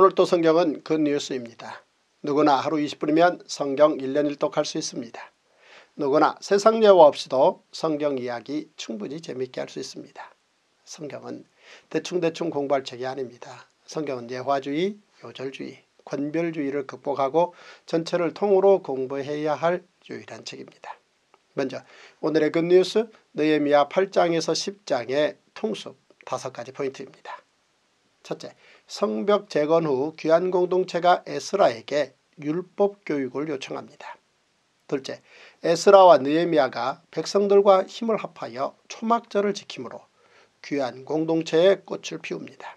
오늘 또 성경은 굿뉴스입니다. 누구나 하루 20분이면 성경 1년 1독 할수 있습니다. 누구나 세상 예화 없이도 성경 이야기 충분히 재미있게 할 수 있습니다. 성경은 대충대충 공부할 책이 아닙니다. 성경은 예화주의, 요절주의, 권별주의를 극복하고 전체를 통으로 공부해야 할 유일한 책입니다. 먼저 오늘의 굿뉴스 느헤미야 8장에서 10장의 통수 다 가지 포인트입니다. 첫째, 성벽 재건 후 귀한 공동체가 에스라에게 율법 교육을 요청합니다. 둘째, 에스라와 느에미아가 백성들과 힘을 합하여 초막절을 지킴으로 귀한 공동체의 꽃을 피웁니다.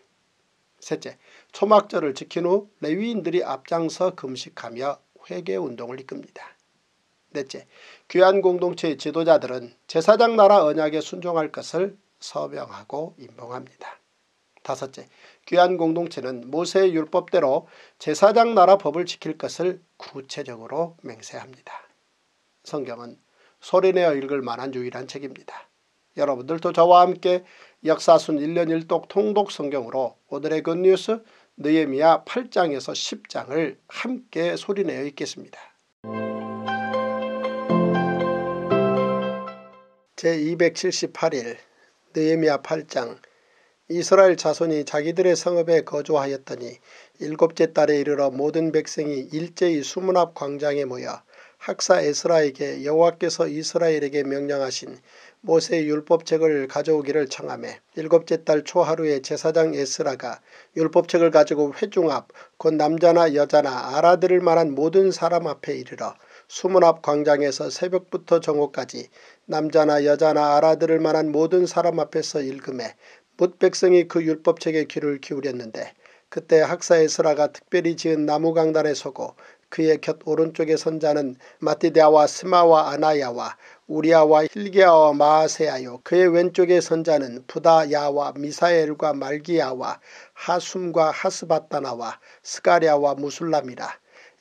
셋째, 초막절을 지킨 후 레위인들이 앞장서 금식하며 회개운동을 이끕니다. 넷째, 귀한 공동체의 지도자들은 제사장 나라 언약에 순종할 것을 서명하고 임봉합니다. 다섯째, 귀한 공동체는 모세의 율법대로 제사장 나라 법을 지킬 것을 구체적으로 맹세합니다. 성경은 소리내어 읽을 만한 유일한 책입니다. 여러분들도 저와 함께 역사순 1년 1독 통독 성경으로 오늘의 굿뉴스 그 느헤미야 8장에서 10장을 함께 소리내어 읽겠습니다. 제278일 느헤미야 8장 이스라엘 자손이 자기들의 성읍에 거주하였더니 일곱째 달에 이르러 모든 백성이 일제히 수문 앞 광장에 모여 학사 에스라에게 여호와께서 이스라엘에게 명령하신 모세의 율법책을 가져오기를 청함해 일곱째 달 초하루에 제사장 에스라가 율법책을 가지고 회중 앞 곧 남자나 여자나 알아들을 만한 모든 사람 앞에 이르러 수문 앞 광장에서 새벽부터 정오까지 남자나 여자나 알아들을 만한 모든 사람 앞에서 읽음에 붓 백성이 그 율법책에 귀를 기울였는데 그때 학사 에스라가 특별히 지은 나무 강단에 서고 그의 곁 오른쪽에 선 자는 마티데아와 스마와 아나야와 우리아와 힐기아와 마아세아요 그의 왼쪽에 선 자는 부다야와 미사엘과 말기야와 하숨과 하스바타나와 스가랴와 무술람이라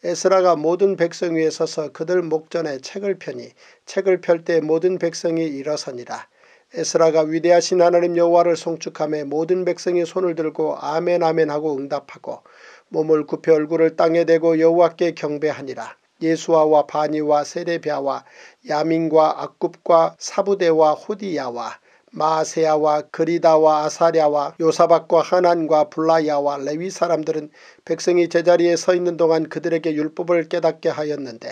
에스라가 모든 백성 위에 서서 그들 목전에 책을 펴니 책을 펼 때 모든 백성이 일어서니라 에스라가 위대하신 하나님 여호와를 송축함에 모든 백성이 손을 들고 아멘 아멘 하고 응답하고 몸을 굽혀 얼굴을 땅에 대고 여호와께 경배하니라. 예수아와 바니와 세레비아와 야민과 악굽과 사부대와 호디야와 마세아와 그리다와 아사랴와 요사박과 하난과 블라야와 레위 사람들은 백성이 제자리에 서 있는 동안 그들에게 율법을 깨닫게 하였는데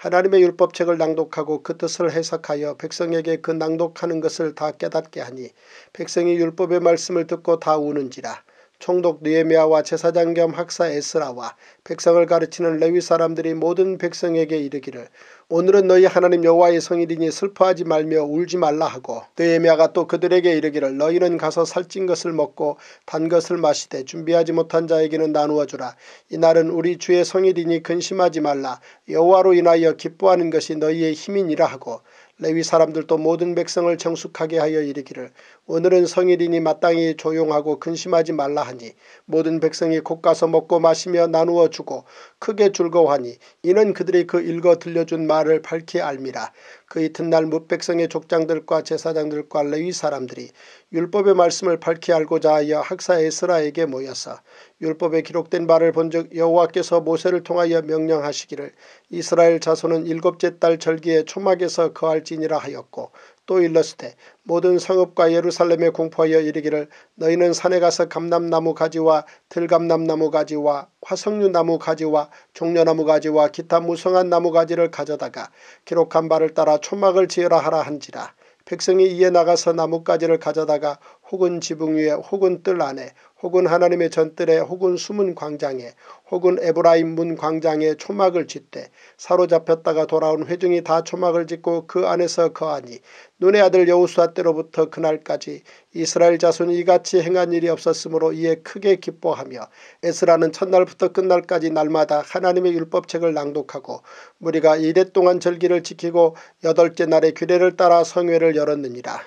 하나님의 율법책을 낭독하고 그 뜻을 해석하여 백성에게 그 낭독하는 것을 다 깨닫게 하니 백성이 율법의 말씀을 듣고 다 우는지라 총독 느에미아와 제사장 겸 학사 에스라와 백성을 가르치는 레위 사람들이 모든 백성에게 이르기를 오늘은 너희 하나님 여호와의 성일이니 슬퍼하지 말며 울지 말라 하고 느에미아가 또 그들에게 이르기를 너희는 가서 살찐 것을 먹고 단 것을 마시되 준비하지 못한 자에게는 나누어 주라 이날은 우리 주의 성일이니 근심하지 말라 여호와로 인하여 기뻐하는 것이 너희의 힘이니라 하고 레위 사람들도 모든 백성을 정숙하게 하여 이르기를 오늘은 성일이니 마땅히 조용하고 근심하지 말라 하니 모든 백성이 곳가서 먹고 마시며 나누어 주고 크게 즐거워하니 이는 그들이 그 읽어 들려준 말을 밝히 알미라 그 이튿날 무백성의 족장들과 제사장들과 레위 사람들이 율법의 말씀을 밝히 알고자 하여 학사 에스라에게 모여서 율법에 기록된 말을 본즉 여호와께서 모세를 통하여 명령하시기를 이스라엘 자손은 일곱째 달 절기에 초막에서 거할지니라 하였고 또 일렀으되 모든 성읍과 예루살렘에 공포하여 이르기를 너희는 산에 가서 감람나무 가지와 들감람나무 가지와 화석류나무 가지와 종려나무 가지와 기타 무성한 나무 가지를 가져다가 기록한 바를 따라 초막을 지으라 하라 한지라. 백성이 이에 나가서 나뭇가지를 가져다가 혹은 지붕 위에 혹은 뜰 안에 혹은 하나님의 전뜰에 혹은 숨은 광장에 혹은 에브라임 문 광장에 초막을 짓되 사로잡혔다가 돌아온 회중이 다 초막을 짓고 그 안에서 거하니 눈의 아들 여우수아 때로부터 그날까지 이스라엘 자손이 이같이 행한 일이 없었으므로 이에 크게 기뻐하며 에스라는 첫날부터 끝날까지 날마다 하나님의 율법책을 낭독하고 무리가 이랫동안 절기를 지키고 여덟째 날에 규례를 따라 성회를 열었느니라.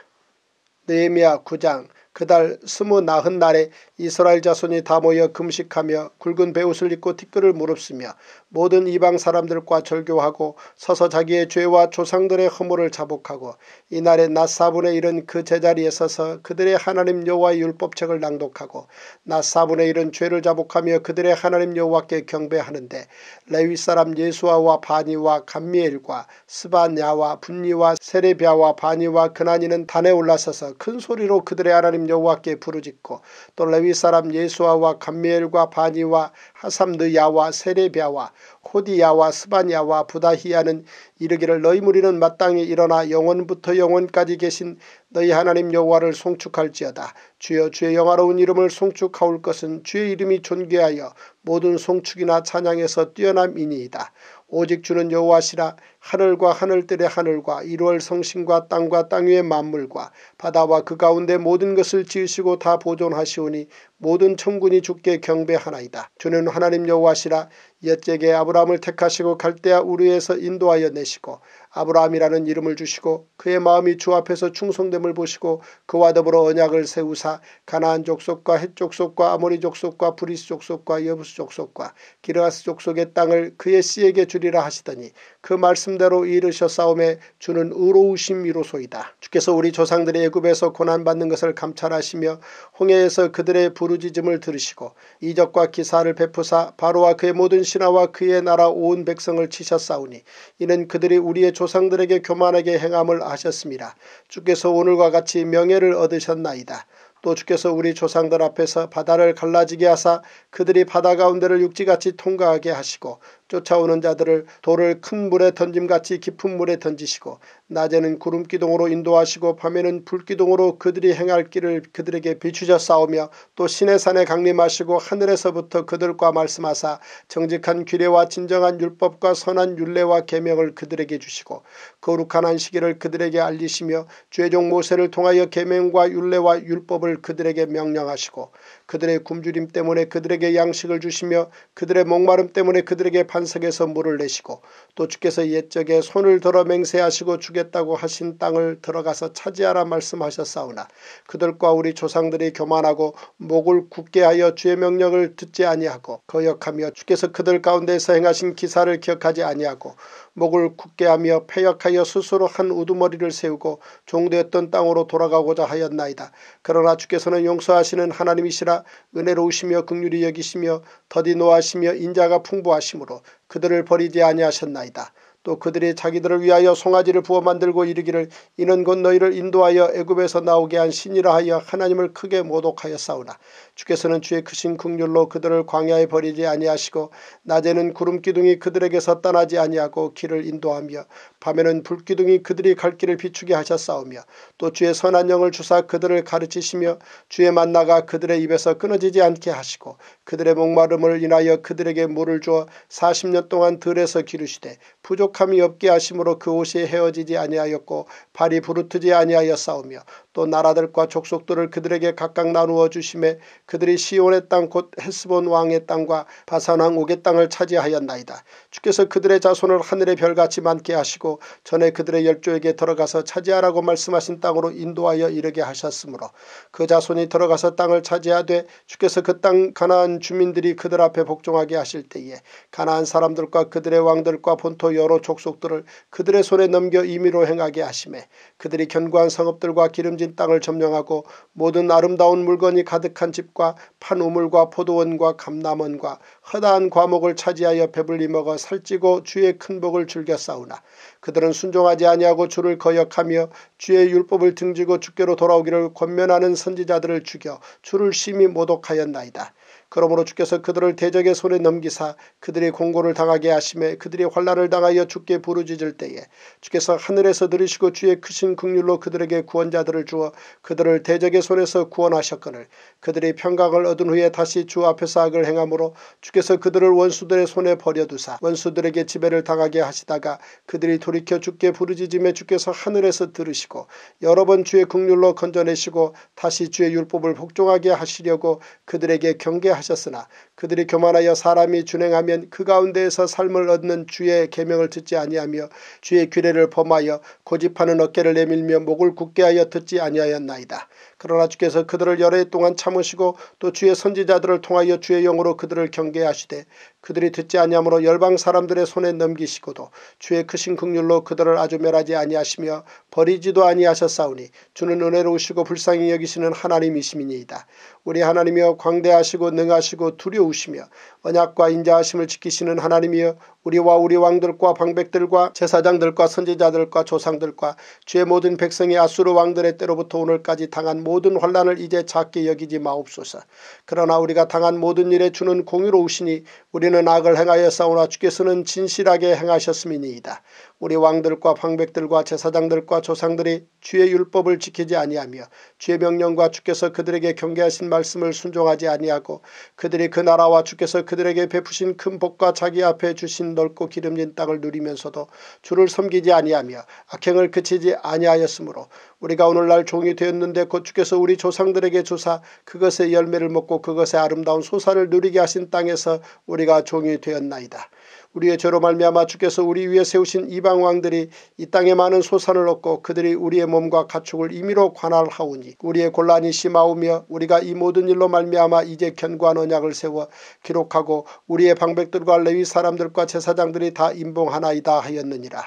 네헤미야 9장 그달 스무 나흔 날에 이스라엘 자손이 다 모여 금식하며 굵은 배옷을 입고 티끌을 무릅쓰며 모든 이방 사람들과 절교하고 서서 자기의 죄와 조상들의 허물을 자복하고 이날의 낮사분의일은그 제자리에 서서 그들의 하나님 여호와의 율법책을 낭독하고 낮사분의일은 죄를 자복하며 그들의 하나님 여호와께 경배하는데 레위 사람 예수아와 바니와 감미엘과 스바냐와 분니와 세레비아와 바니와 그나니는 단에 올라서서 큰 소리로 그들의 하나님 여호와께 부르짖고 또 레위 사람 예수아와 감미엘과 바니와 하삼느야와 세레비아와 호디야와 스바냐와 부다히야는 이르기를 너희 무리는 마땅히 일어나 영원부터 영원까지 계신 너희 하나님 여호와를 송축할지어다. 주여 주의 영화로운 이름을 송축하올 것은 주의 이름이 존귀하여 모든 송축이나 찬양에서 뛰어남이니이다. 오직 주는 여호와시라 하늘과 하늘들의 하늘과 일월 성신과 땅과 땅 위의 만물과 바다와 그 가운데 모든 것을 지으시고 다 보존하시오니 모든 천군이 주께 경배하나이다. 주는 하나님 여호와시라 옛적에 아브라함을 택하시고 갈대아 우르에서 인도하여 내시고 아브라함이라는 이름을 주시고 그의 마음이 주 앞에서 충성됨을 보시고 그와 더불어 언약을 세우사 가나안 족속과 헷 족속과 아모리 족속과 브리스 족속과 여부스 족속과 기르아스 족속의 땅을 그의 씨에게 주리라 하시더니 그 말씀대로 이르셨사오에 주는 의로우심이로소이다. 주께서 우리 조상들의 애굽에서 고난받는 것을 감찰하시며 홍해에서 그들의 부르짖음을 들으시고 이적과 기사를 베푸사 바로와 그의 모든 신하와 그의 나라 온 백성을 치셨사오니 이는 그들이 우리의 조 조상들에게 교만하게 행함을 하셨습니다. 주께서 오늘과 같이 명예를 얻으셨나이다. 또 주께서 우리 조상들 앞에서 바다를 갈라지게 하사 그들이 바다 가운데를 육지같이 통과하게 하시고 쫓아오는 자들을 돌을 큰 물에 던짐같이 깊은 물에 던지시고 낮에는 구름기둥으로 인도하시고 밤에는 불기둥으로 그들이 행할 길을 그들에게 비추셔 싸우며 또 시내산에 강림하시고 하늘에서부터 그들과 말씀하사 정직한 규례와 진정한 율법과 선한 율례와 계명을 그들에게 주시고 거룩한 안식일을 그들에게 알리시며 죄종 모세를 통하여 계명과 율례와 율법을 그들에게 명령하시고 그들의 굶주림 때문에 그들에게 양식을 주시며 그들의 목마름 때문에 그들에게 반석에서 물을 내시고 또 주께서 옛적에 손을 들어 맹세하시고 주겠다고 하신 땅을 들어가서 차지하라 말씀하셨사오나 그들과 우리 조상들이 교만하고 목을 굳게 하여 주의 명령을 듣지 아니하고 거역하며 주께서 그들 가운데서 행하신 기사를 기억하지 아니하고 목을 굳게 하며 폐역하여 스스로 한 우두머리를 세우고 종되었던 땅으로 돌아가고자 하였나이다. 그러나 주께서는 용서하시는 하나님이시라 은혜로우시며 극률이 여기시며 더디 노하시며 인자가 풍부하시므로 그들을 버리지 아니하셨나이다. 또 그들이 자기들을 위하여 송아지를 부어 만들고 이르기를 이는 곧 너희를 인도하여 애굽에서 나오게 한 신이라 하여 하나님을 크게 모독하여 싸우나 주께서는 주의 크신 긍휼로 그들을 광야에 버리지 아니하시고 낮에는 구름 기둥이 그들에게서 떠나지 아니하고 길을 인도하며 밤에는 불 기둥이 그들이 갈 길을 비추게 하셨사오며 또 주의 선한 영을 주사 그들을 가르치시며 주의 만나가 그들의 입에서 끊어지지 않게 하시고 그들의 목마름을 인하여 그들에게 물을 주어 40년 동안 들에서 기르시되 부족 거룩함이 없게 하심으로 그 옷이 헤어지지 아니하였고 발이 부르트지 아니하여싸우며 또 나라들과 족속들을 그들에게 각각 나누어 주심에 그들이 시온의 땅 곧 헤스본 왕의 땅과 바산왕 옥의 땅을 차지하였나이다. 주께서 그들의 자손을 하늘의 별같이 많게 하시고 전에 그들의 열조에게 들어가서 차지하라고 말씀하신 땅으로 인도하여 이르게 하셨으므로 그 자손이 들어가서 땅을 차지하되 주께서 그 땅 가나안 주민들이 그들 앞에 복종하게 하실 때에 가나안 사람들과 그들의 왕들과 본토 여러 족속들을 그들의 손에 넘겨 임의로 행하게 하심에 그들이 견고한 성읍들과 기름진 펴진 땅을 점령하고 모든 아름다운 물건이 가득한 집과 판 우물과 포도원과 감남원과 허다한 과목을 차지하여 배불리 먹어 살찌고 주의 큰 복을 즐겨 싸우나 그들은 순종하지 아니하고 주를 거역하며 주의 율법을 등지고 주께로 돌아오기를 권면하는 선지자들을 죽여 주를 심히 모독하였나이다. 그러므로 주께서 그들을 대적의 손에 넘기사 그들의 공고를 당하게 하심에 그들의 환란을 당하여 주께 부르짖을 때에 주께서 하늘에서 들으시고 주의 크신 극률로 그들에게 구원자들을 주어 그들을 대적의 손에서 구원하셨거늘 그들의 평강을 얻은 후에 다시 주 앞에서 악을 행함으로 주께서 그들을 원수들의 손에 버려두사 원수들에게 지배를 당하게 하시다가 그들이 돌이켜 주께 부르짖음에 주께서 하늘에서 들으시고 여러 번 주의 극률로 건져내시고 다시 주의 율법을 복종하게 하시려고 그들에게 경계하시 하셨으나 그들이 교만하여 사람이 준행하면 그 가운데에서 삶을 얻는 주의 계명을 듣지 아니하며 주의 규례를 범하여 고집하는 어깨를 내밀며 목을 굳게 하여 듣지 아니하였나이다. 그러나 주께서 그들을 여러 해 동안 참으시고 또 주의 선지자들을 통하여 주의 영으로 그들을 경계하시되 그들이 듣지 아니하므로 열방 사람들의 손에 넘기시고도 주의 크신 극휼로 그들을 아주 멸하지 아니하시며 버리지도 아니하셨사오니 주는 은혜로우시고 불쌍히 여기시는 하나님이심이니이다. 우리 하나님이여 광대하시고 능하시고 두려우시며 언약과 인자하심을 지키시는 하나님이여 우리와 우리 왕들과 방백들과 제사장들과 선지자들과 조상들과 주의 모든 백성의 아수르 왕들의 때로부터 오늘까지 당한 모 모든 환란을 이제 작게 여기지 마옵소서. 그러나 우리가 당한 모든 일에 주는 공유로우시니 우리는 악을 행하여 싸우나 주께서는 진실하게 행하셨음이니이다. 우리 왕들과 황백들과 제사장들과 조상들이 주의 율법을 지키지 아니하며 주의 명령과 주께서 그들에게 경계하신 말씀을 순종하지 아니하고 그들이 그 나라와 주께서 그들에게 베푸신 큰 복과 자기 앞에 주신 넓고 기름진 땅을 누리면서도 주를 섬기지 아니하며 악행을 그치지 아니하였으므로 우리가 오늘날 종이 되었는데 곧 주께서 우리 조상들에게 주사 그것의 열매를 먹고 그것의 아름다운 소산을 누리게 하신 땅에서 우리가 종이 되었나이다. 우리의 죄로 말미암아 주께서 우리 위에 세우신 이방 왕들이 이 땅에 많은 소산을 얻고 그들이 우리의 몸과 가축을 임의로 관할하오니 우리의 곤란이 심하오며 우리가 이 모든 일로 말미암아 이제 견고한 언약을 세워 기록하고 우리의 방백들과 레위 사람들과 제사장들이 다 임봉하나이다 하였느니라.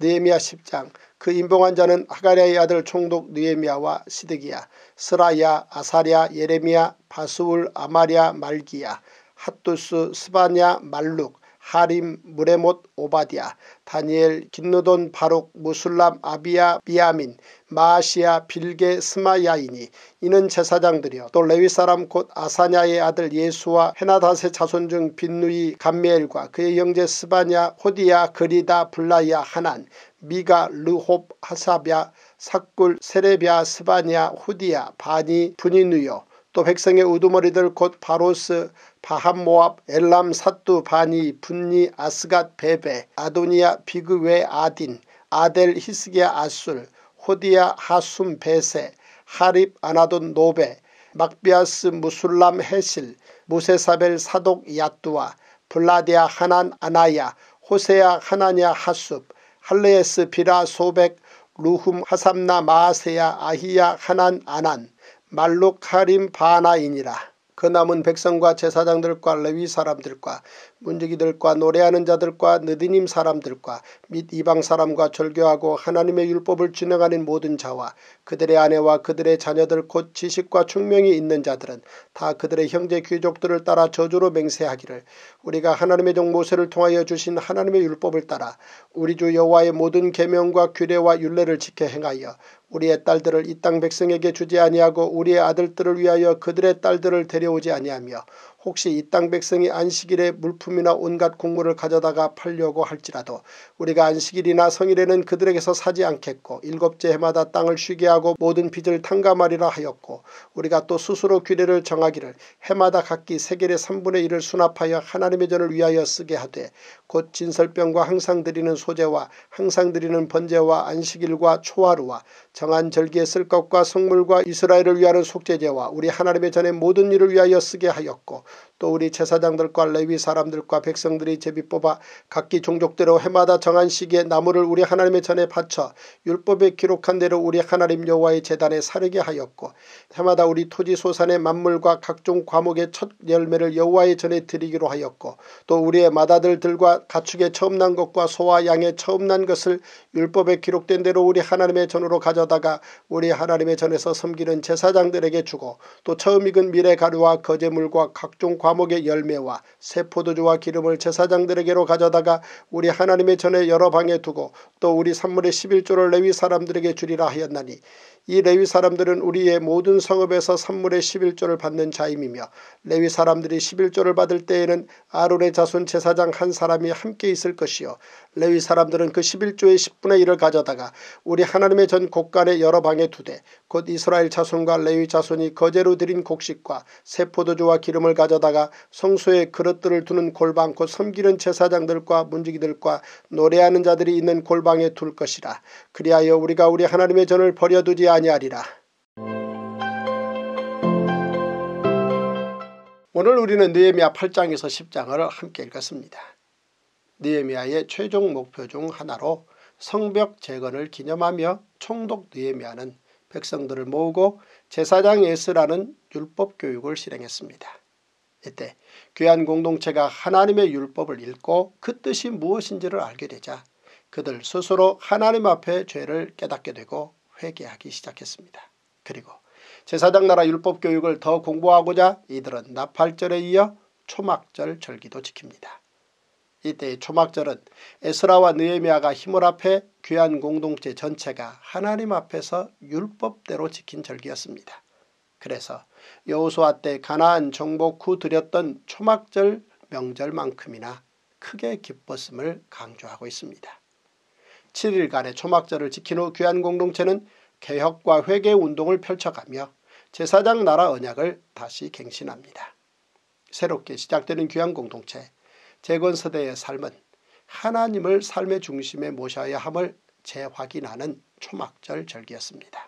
느헤미야 10장 그 임봉한 자는 하가랴의 아들 총독 느헤미야와 시드기야 스라야 아사랴 예레미야 바스울 아마랴 말기야 핫두스 스바냐 말룩 하림, 무레못, 오바디아, 다니엘, 긴누돈, 바룩, 무술람, 아비야, 비아민, 마시아, 빌게, 스마야이니 이는 제사장들이요 또 레위 사람 곧 아사냐의 아들 예수와 헤나다세 자손 중 빈누이 감미엘과 그의 형제 스바냐, 호디야, 그리다, 블라야, 하난, 미가, 르홉, 하사비아, 사꿀, 세레비아, 스바냐, 후디야, 바니, 분이누요 또 백성의 우두머리들 곧바로스 바함모압, 엘람, 사뚜, 바니, 분니, 아스갓, 베베, 아도니아, 비그웨, 아딘, 아델, 히스기야, 아술, 호디야, 하숨, 베세, 하립, 아나돈, 노베, 막비아스, 무술람, 헤실, 무세사벨, 사독, 야뚜와, 블라디아, 하난, 아나야, 호세야, 하나냐, 하숲, 할레에스, 비라, 소백, 루흠, 하삼나, 마세야, 아히야, 하난, 아난, 말룩 하림 바나인이라그 남은 백성과 제사장들과 레위 사람들과 문지기들과 노래하는 자들과 느디님 사람들과 및 이방 사람과 절교하고 하나님의 율법을 진행하는 모든 자와 그들의 아내와 그들의 자녀들 곧 지식과 충명이 있는 자들은 다 그들의 형제 귀족들을 따라 저주로 맹세하기를 우리가 하나님의 종 모세를 통하여 주신 하나님의 율법을 따라 우리 주 여호와의 모든 계명과 규례와 율례를 지켜 행하여 우리의 딸들을 이 땅 백성에게 주지 아니하고 우리의 아들들을 위하여 그들의 딸들을 데려오지 아니하며 혹시 이 땅 백성이 안식일에 물품이나 온갖 곡물을 가져다가 팔려고 할지라도 우리가 안식일이나 성일에는 그들에게서 사지 않겠고 일곱째 해마다 땅을 쉬게 하고 모든 빚을 탕감하리라 하였고 우리가 또 스스로 규례를 정하기를 해마다 각기 세겔의 3분의 1을 수납하여 하나님의 전을 위하여 쓰게 하되 곧 진설병과 항상 드리는 소재와 항상 드리는 번제와 안식일과 초하루와 정한 절기에 쓸 것과 성물과 이스라엘을 위하는 속죄제와 우리 하나님의 전에 모든 일을 위하여 쓰게 하였고 또 우리 제사장들과 레위 사람들과 백성들이 제비 뽑아 각기 종족대로 해마다 정한 시기에 나무를 우리 하나님의 전에 바쳐 율법에 기록한 대로 우리 하나님 여호와의 재단에 사르게 하였고 해마다 우리 토지 소산의 만물과 각종 과목의 첫 열매를 여호와의 전에 드리기로 하였고 또 우리의 마다들들과 가축의 처음 난 것과 소와 양의 처음 난 것을 율법에 기록된 대로 우리 하나님의 전으로 가져다가 우리 하나님의 전에서 섬기는 제사장들에게 주고 또 처음 익은 미래 가루와 거제물과 각종 과 과목의 열매와 새 포도주와 기름을 제사장들에게로 가져다가 우리 하나님의 전에 여러 방에 두고 또 우리 산물의 11조를 레위 사람들에게 주리라 하였나니 이 레위 사람들은 우리의 모든 성읍에서 산물의 11조를 받는 자임이며 레위 사람들이 11조를 받을 때에는 아론의 자손 제사장 한 사람이 함께 있을 것이요 레위 사람들은 그 11조의 10분의 1을 가져다가 우리 하나님의 전 곳간에 여러 방에 두되 곧 이스라엘 자손과 레위 자손이 거제로 드린 곡식과 새 포도주와 기름을 가져다가 내가 성소에 그릇들을 두는 골방 곧 섬기는 제사장들과 문지기들과 노래하는 자들이 있는 골방에 둘 것이라. 그리하여 우리가 우리 하나님의 전을 버려두지 아니하리라. 오늘 우리는 느헤미야 8장에서 10장을 함께 읽었습니다. 느헤미야의 최종 목표 중 하나로 성벽 재건을 기념하며 총독 느헤미야는 백성들을 모으고 제사장 에스라는 율법 교육을 실행했습니다. 이때 귀한 공동체가 하나님의 율법을 읽고 그 뜻이 무엇인지를 알게 되자 그들 스스로 하나님 앞에 죄를 깨닫게 되고 회개하기 시작했습니다. 그리고 제사장 나라 율법 교육을 더 공부하고자 이들은 나팔절에 이어 초막절 절기도 지킵니다. 이때의 초막절은 에스라와 느에미아가 힘을 합해 귀한 공동체 전체가 하나님 앞에서 율법대로 지킨 절기였습니다. 그래서 여호수아 때 가나안 정복 후 드렸던 초막절 명절만큼이나 크게 기뻤음을 강조하고 있습니다. 7일간의 초막절을 지킨 후 귀한 공동체는 개혁과 회계운동을 펼쳐가며 제사장 나라 언약을 다시 갱신합니다. 새롭게 시작되는 귀한 공동체, 재건세대의 삶은 하나님을 삶의 중심에 모셔야 함을 재확인하는 초막절 절기였습니다.